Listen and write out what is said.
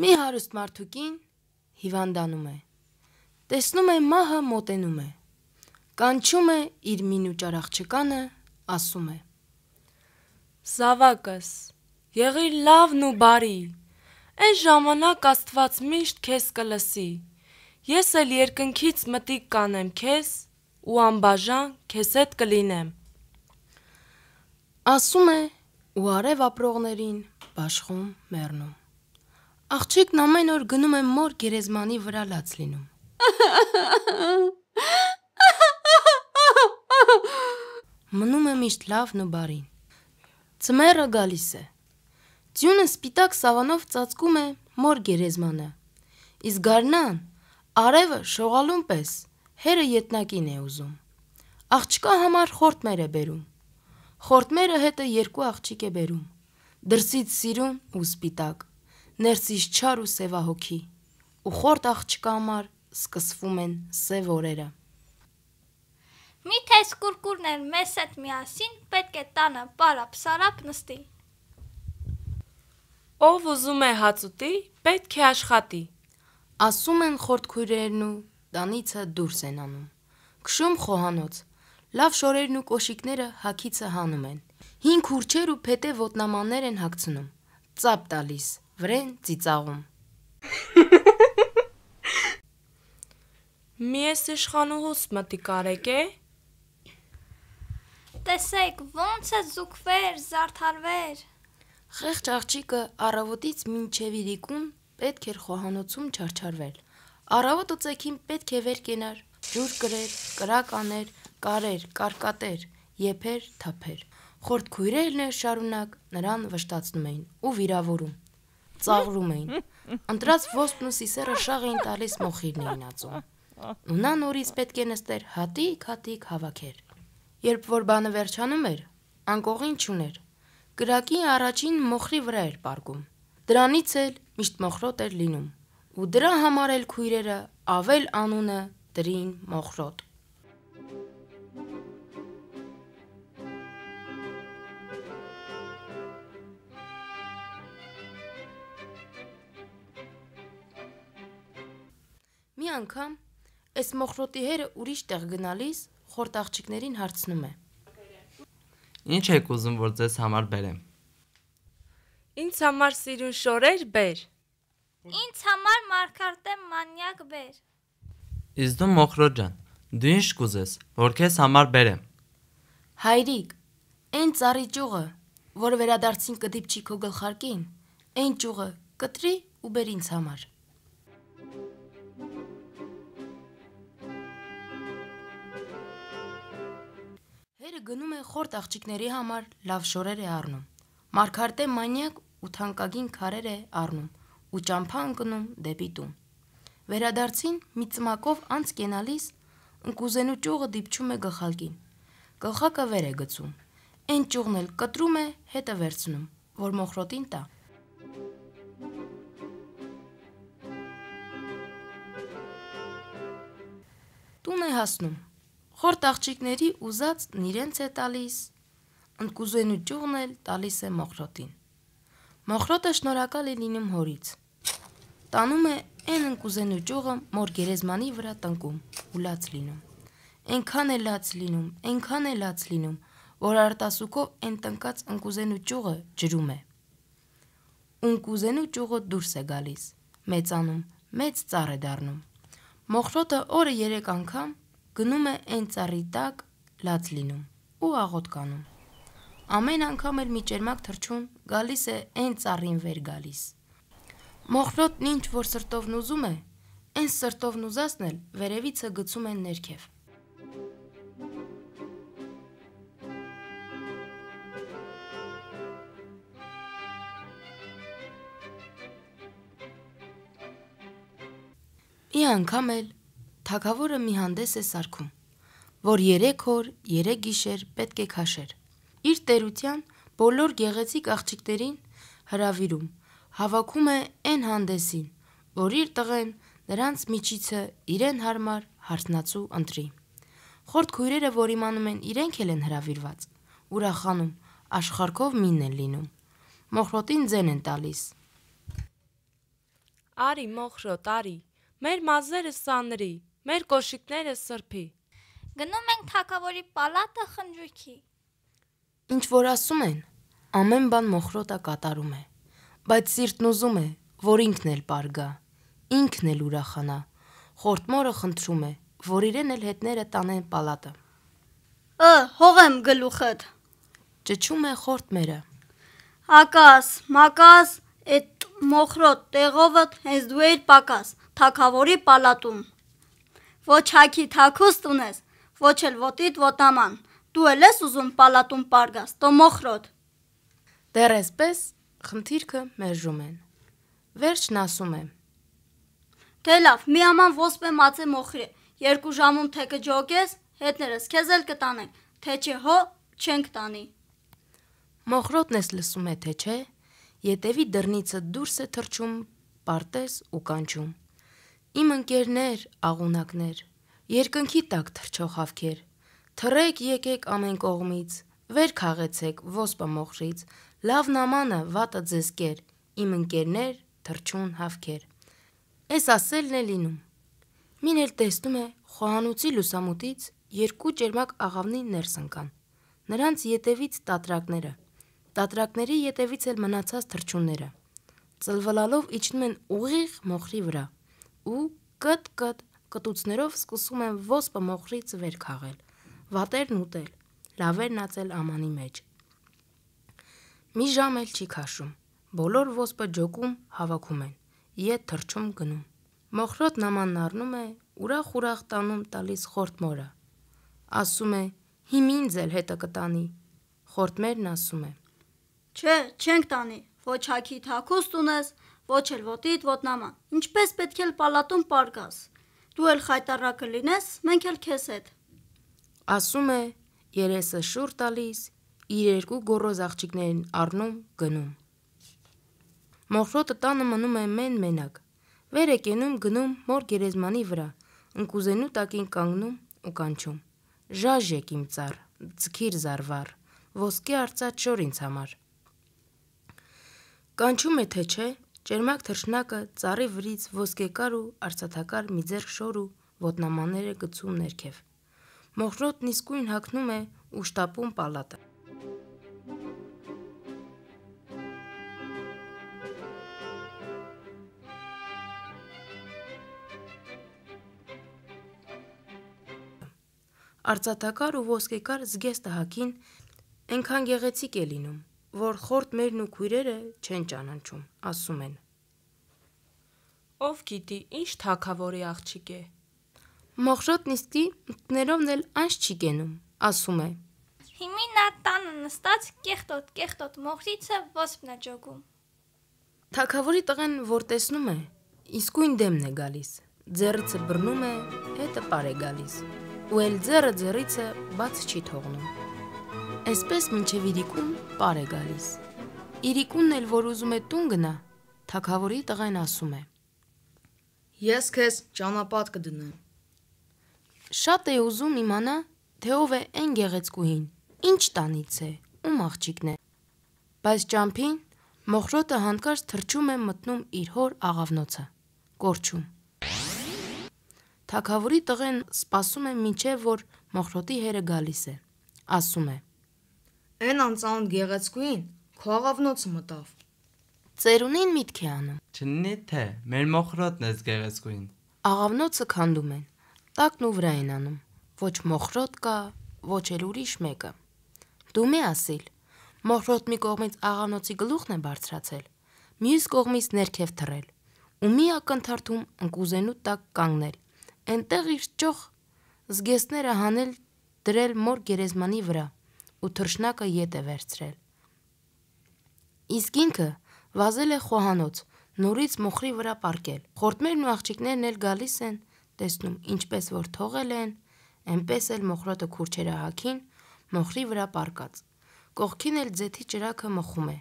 Մի հարուստ մարդուկին հիվանդանում է։ Տեսնում է մահը մոտենում է։ Կանչում է իր մինուճարաղջկանը, ասում է. Սավակս, եղիր լավն ու բարի, այն ժամանակ աստված միշտ քեզ կլսի, ես էլ երկնքից մտիկ կանեմ քեզ ու անբաժան քեզ հետ կլինեմ։ Ասում է ու արև ապրողներին բաշխում մերնում։ Աղջիկն ամեն օր գնում է մոր գերեզմանի վրա լաց լինում։ Մնում է միշտ լավն ու բարին։ Ծմերը գալիս է։ Ձյունը սպիտակ սավանով ծածկում է մոր գերեզմանը։ Իսկ գարնան արևը շողալուն պես հերը յետնակին է ուզում։ Աղջկա համար խորտմեր է բերում։ Խորտմերը հետը երկու աղջիկ է բերում։ Դրսից սիրուն ու սպիտակ ներսից չար ու սևահոգի, ու խորտ աղջկա համար սկսվում են սև օրերը։ Միթե սկուրկուրն էր մեզ հետ միասին, պետք է տանը պարապ-սարապ նստի։ Ով ուզում է հաց ուտի, պետք է աշխատի։ Ասում են խորտ քույրերն ու տանիցը դուրս են անում։ Քշում խոհանոց։ Լավ շորերն ու կոշիկները հակիցը հանում են։ Հին քուրչեր ու փետե ոտնամաններ են հագցնում։ Ծապ տալիս վրեն ծիծաղում։ Մի ես իշխանուհուս մտի կարեք է։ Տեսեք, ոնց է զուգվեր, զարդարվեր։ Խեղճ աղջիկը առավոտից մինչև իրիկուն պետք էր խոհանոցում չարչարվել։ Առավոտը ցեքին պետք է վեր կենար, ջուր կրեր, կրակ աներ, կարեր, կարկատեր, եփեր, թափեր։ Խորտ քույրերն էլ շարունակ նրան վշտացնում էին ու վիրավորում ծաղրում էին։ Ընտրած ոստն ու սիսերը շաղ էին տալիս մոխիրն էին ածում։ Ու նա նորից պետք է նստեր հատիկ, հատիկ հավաքեր։ Երբ որ բանը վերջանում էր, անկողին չուներ։ Կրակի առաջին մոխրի վրա էր պարկում։ Դրանից էլ միշտ մոխրոտ էր լինում։ Ու դրա համար էլ քույրերը ավել անունը դրին մոխրոտ։ Մի անգամ այս մոխրոտի հերը ուրիշ տեղ գնալիս խորտ աղջիկներին հարցնում է. Ինչ եք ուզում, որ ձեզ համար բերեմ։ Ինձ համար սիրուն շորեր բեր։ Ինձ համար մարգարտե մանյակ բեր։ Իսկ դու մոխրոտ ջան, դու ինչ կուզես, որ քեզ համար բերեմ։ Հայրիկ, այն ծառի ճյուղը, որ վերադարձին կդիպչի քո գլխարկին, այն ճյուղը կտրի ու բեր ինձ համար։ գնում է խորտ աղջիկների համար լավ շորեր է առնում։ Մարգարտե մանյակ ու թանկագին քարեր է առնում ու ճամփա ընկնում դեպի տուն։ Վերադարձին մի ծմակով անց կենալիս ընկուզենու ճյուղը դիպչում է գլխակին։ Գլխակը վեր է գցում։ Այն ճյուղն էլ կտրում է, հետը վերցնում, որ մոխրոտին տա։ Տուն է հասնում, Խորտ աղջիկների ուզած նիրենց է տալիս, ընկուզենու ճյուղն էլ տալիս է մոխրոտին։ Մոխրոտը շնորհակալ է լինում հորից։ Տանում է այն ընկուզենու ճյուղը մոր գերեզմանի վրա տնկում, ու լաց լինում։ Այնքան է լաց լինում, այնքան է լաց լինում, որ արտասուքով այն տնկած ընկուզենու ճյուղը ջրում է։ Ընկուզենու ճյուղը դուրս է գալիս, մեծանում, մեծ ծառ է դառնում։ Մոխրոտը օրը 3 անգամ Գնում է այն ծառի տակ, լաց լինում ու աղոտ կանում։ Ամեն անգամ էլ մի ճերմակ թրջուն գալիս է այն ծառին վեր գալիս։ Մոխրոտն ինչ որ սրտովն ուզում է, այն սրտովն ուզածն էլ վերևիցը գցում են ներքև։ Ի անգամ էլ թագավորը մի հանդես է սարքում, որ 3 օր, 3 գիշեր պետք է քաշեր։ Իր տերության բոլոր գեղեցիկ աղջիկներին հրավիրում, հավաքում է այն հանդեսին, որ իր տղեն նրանց միջիցը իրեն հարմար հարտնացու ընտրի։ Խորտ քույրերը, որ իմանում են, իրենք էլ են հրավիրված, ուրախանում, աշխարհքով մին են լինում։ Մոխրոտին ձեն են տալիս։ Արի մոխրոտ, արի, մեր մազերը սանրի, Մեր կոշիկները սրբի։ Գնում ենք թակավորի պալատը խնջույքի։ Ինչ որ ասում են, ամեն բան մոխրոտը կատարում է, բայց սիրտն ուզում է, որ ինքն էլ པարգա, ինքն էլ ուրախանա։ Խորտմորը խնդրում է, որ իրեն էլ հետները տանեն պալատը։ Ա, հողեմ գլուխդ։ Ճճում է խորտմերը։ Ակաս, մակաս, այդ մոխրոտ տեղովդ հենց դու էլ պակաս, թակավորի պալատում։ Ոչ հագի թակուս տունես, ոչ էլ ոտիդ ոտաման։ Դու էլ ես ուզում պալատում պարգաս, տո մոխրոտ։ Դեռ էսպես խնդիրքը մերժում են։ Վերջն ասում եմ. Դե լավ, մի աման ոսպե մացե մոխրի։ Երկու ժամում թե կջոգես, հետներս քեզ էլ կտանենք, թե չէ հո չենք տանի։ Մոխրոտն ես լսում է թե չէ, ետևի դռնիցը դուրս է թռչում, պարտես ու կանչում։ Իմ ընկերներ, աղունակներ, երկնքի տակ թրչող հավքեր, թռեք եկեք ամեն կողմից, վեր քաղեցեք ոսպը մողրից, լավ նամանը վատը ձեզ կեր, իմ ընկերներ, թրչուն հավքեր։ Էս ասելն է լինում։ Մին էլ տեսնում է խոհանոցի լուսամուտից երկու ճերմակ աղավնի ներս ընկան։ Նրանց ետևից տատրակները, տատրակների ետևից էլ մնացած թրչունները ծլվլալով իջնում են ուղիղ մոխրի վրա ու կտ-կտ կտուցներով սկսում են ոսպը մոխրից վեր քաղել, վատերն ուտել, լավերն ածել ամանի մեջ։ Մի ժամ էլ չի քաշում։ Բոլոր ոսպը ջոկում հավաքում են, ետ թրջում գնում։ Մոխրոտ նամանն առնում է, ուրախ-ուրախ տանում տալիս խորտմորը։ Ասում է. «Հիմ ինձ էլ հետը կտանի»։ Խորտմերն ասում է. «Չէ, չենք տանի, ոչ հաքի թակուս տունես, ոչ էլ ոտիդ ոտնաման։ Ինչպես պետք էլ պալատում պարգաս։ Դու էլ խայտարակը լինես, մենք էլ քեզ հետ։ Ասում է, երեսը շուր տալիս, իր երկու գոռոզ աղջիկներին առնում, գնում։ Մոխրոտը տանը մնում է մեն մենակ։ Վեր է կենում գնում մոր գերեզմանի վրա, ընկուզենու տակին կանգնում ու կանչում։ Ժաժեք իմ ծառ, ձգիր զարվար, ոսկե արծաթ շոր ինձ համար։ Կանչում է թե չէ, Ճերմակ թռչնակը ծառի վրից ոսկեկար ու արծաթակար մի ձեռք շոր ու ոտնամանները գցում ներքև։ Մոխրոտն իսկույն հակնում է ու շտապում պալատը։ Արծաթակար ու ոսկեկար զգեստը հակին այնքան գեղեցիկ է լինում, որ խորտ մերն ու քույրերը չեն ճանաչում, ասում են. Ով գիտի, ինչ թակավորի աղջիկ է։ Մողրոտն իսկի մտներովն էլ անց չի գենում, ասում է. Հիմի նա տանը նստած կեղտոտ կեղտոտ մողրիցը ոսպնա ջոգում։ Թակավորի տղեն որ տեսնում է, իսկույն դեմն է գալիս։ Ձեռը բռնում է, հետը պար է գալիս։ Ու էլ ձեռը ձեռիցը բաց չի թողնում։ Այսպես մինչև իրիկուն պար է գալիս։ Իրիկունն էլ որ ուզում է տուն գնա, թակավորի տղեն ասում է. Ես քեզ ճանապարհ կդնեմ։ Շատ է ուզում իմանա, թե ով է այն գեղեցկուհին, ինչ տանից է, ում աղջիկն է։ Բայց ճամփին մոխրոտը հանկարծ թրջում է մտնում իր հոր աղավնոցը, կորչում։ Թակավորի տղեն սպասում է, մինչև որ մոխրոտի հերը գալիս է։ Ասում է. Էն անծանոթ գեղեցկուին քո աղավնոց մտավ։ Ծերունին միտք է անում։ Չնի թե մեր մոխրոտն էս գեղեցկուին։ Աղավնոցը քանդում են։ Տակն ու վրա են անում։ Ոչ մոխրոտ կա, ոչ էլ ուրիշ մեկը։ Դու մի ասիլ։ Մոխրոտ մի կողմից աղանոցի գլուխն է բարձրացել, մյուս կողմից ներքև թռել, ու մի ակնթարթում ընկուզենու տակ կանգնել։ Էնտեղ իր ճոխ զգեստները հանել դրել մոր գերեզմանի վրա ու թռշնակը ետ է վերցրել։ Իսկ ինքը վազել է խոհանոց, նորից մոխրի վրա պարկել։ Խորտներն ու աղջիկներն էլ գալիս են, տեսնում ինչպես որ թողել են, այնպես էլ մոխրոտը քուրչերը հակին, մոխրի վրա պարկած։ Կողքին էլ ձեթի ճրակը մխում է։